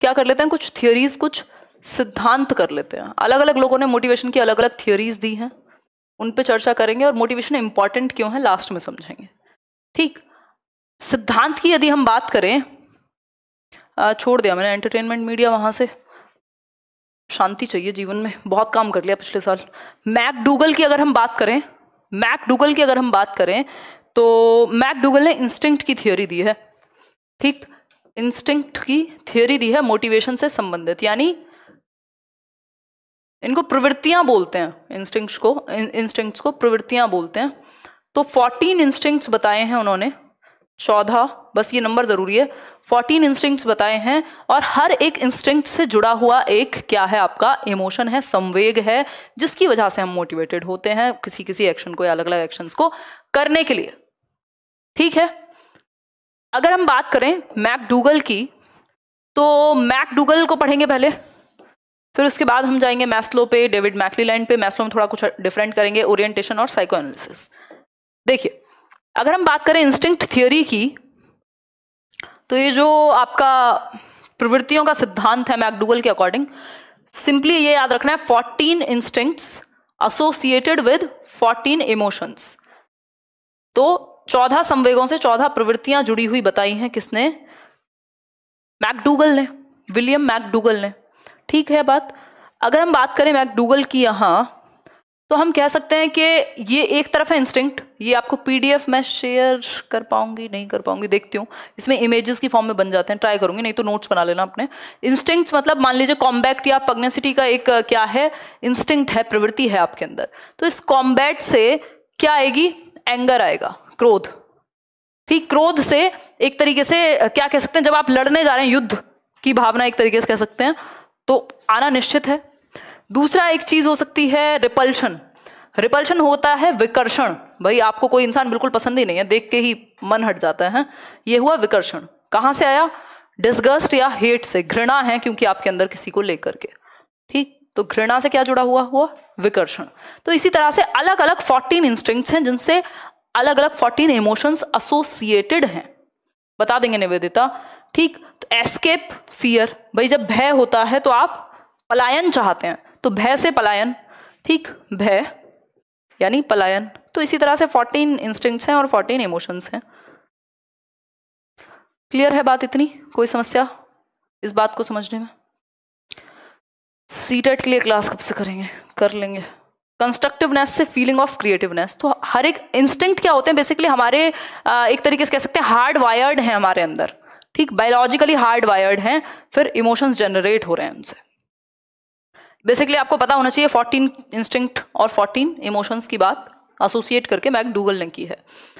क्या कर लेते हैं कुछ थियोरीज कुछ सिद्धांत कर लेते हैं अलग अलग लोगों ने मोटिवेशन की अलग अलग थियोरीज दी हैं उन पर चर्चा करेंगे और मोटिवेशन इंपॉर्टेंट क्यों है लास्ट में समझेंगे ठीक सिद्धांत की यदि हम बात करें छोड़ दिया मैंने एंटरटेनमेंट मीडिया वहां से शांति चाहिए जीवन में बहुत काम कर लिया पिछले साल मैक डूगल की अगर हम बात करें मैक डूगल की अगर हम बात करें तो मैक डूगल ने इंस्टिंक्ट की थियोरी दी है ठीक इंस्टिंक्ट की थ्योरी दी है मोटिवेशन से संबंधित यानी इनको प्रवृत्तियां बोलते हैं इंस्टिंक्ट्स को इंस्टिंक्ट्स को प्रवृत्तियां बोलते हैं तो फोर्टीन इंस्टिंक्ट्स बताए हैं उन्होंने चौदह बस ये नंबर ज़रूरी है फोर्टीन इंस्टिंक्ट्स बताए हैं और हर एक इंस्टिंक्ट से जुड़ा हुआ एक क्या है आपका इमोशन है संवेग है जिसकी वजह से हम मोटिवेटेड होते हैं किसी किसी एक्शन को या अलग अलग एक्शन को करने के लिए ठीक है अगर हम बात करें मैकडूगल की तो मैकडूगल को पढ़ेंगे पहले फिर उसके बाद हम जाएंगे मैस्लो पे डेविड मैकलीलैंड पे मैस्लो में थोड़ा कुछ डिफरेंट करेंगे ओरिएंटेशन और साइको एनालिसिस देखिए अगर हम बात करें इंस्टिंक्ट थियोरी की तो ये जो आपका प्रवृत्तियों का सिद्धांत है मैकडूगल के अकॉर्डिंग सिंपली ये याद रखना है fourteen instincts associated with fourteen emotions तो चौदह संवेगों से चौदह प्रवृत्तियां जुड़ी हुई बताई हैं किसने मैकडूगल ने विलियम मैकडूगल ने ठीक है बात अगर हम बात करें मैकडूगल की यहां तो हम कह सकते हैं कि ये एक तरफ है इंस्टिंक्ट ये आपको पीडीएफ मैं शेयर कर पाऊंगी नहीं कर पाऊंगी देखती हूँ इसमें इमेजेस की फॉर्म में बन जाते हैं ट्राई करूंगी नहीं तो नोट्स बना लेना अपने इंस्टिंक्ट मतलब मान लीजिए कॉम्बैक्ट या पग्नेसिटी का एक क्या है इंस्टिंक्ट है प्रवृत्ति है आपके अंदर तो इस कॉम्बैट से क्या आएगी एंगर आएगा क्रोध ठीक क्रोध से एक तरीके से क्या कह सकते हैं जब आप लड़ने जा रहे हैं युद्ध की भावना एक तरीके से कह सकते हैं तो आना निश्चित है दूसरा एक चीज हो सकती है रिपल्शन रिपल्शन होता है विकर्षण भाई आपको कोई इंसान बिल्कुल पसंद ही नहीं है देख के ही मन हट जाता है ये हुआ विकर्षण कहां से आया डिस्गस्ट या हेट से घृणा है क्योंकि आपके अंदर किसी को लेकर के ठीक तो घृणा से क्या जुड़ा हुआ हुआ विकर्षण तो इसी तरह से अलग अलग फोर्टीन इंस्टिंक्ट्स हैं जिनसे अलग अलग फोर्टीन इमोशंस एसोसिएटेड हैं बता देंगे निवेदिता ठीक तो एस्केप फियर भाई जब भय होता है तो आप पलायन चाहते हैं तो भय से पलायन ठीक भय यानी पलायन तो इसी तरह से फोर्टीन इंस्टिंक्ट्स हैं और फोर्टीन इमोशंस हैं क्लियर है बात इतनी कोई समस्या इस बात को समझने में सीटेट के लिए क्लास कब से करेंगे कर लेंगे कंस्ट्रक्टिवनेस से फीलिंग ऑफ क्रिएटिवनेस तो हर एक इंस्टिंक्ट क्या होते हैं बेसिकली हमारे एक तरीके से कह सकते हैं हार्ड वायर्ड हैं हमारे अंदर ठीक बायोलॉजिकली हार्ड वायर्ड हैं फिर इमोशंस जनरेट हो रहे हैं उनसे बेसिकली आपको पता होना चाहिए 14 इंस्टिंक्ट और 14 इमोशंस की बात एसोसिएट करके मैक डूगल ने की है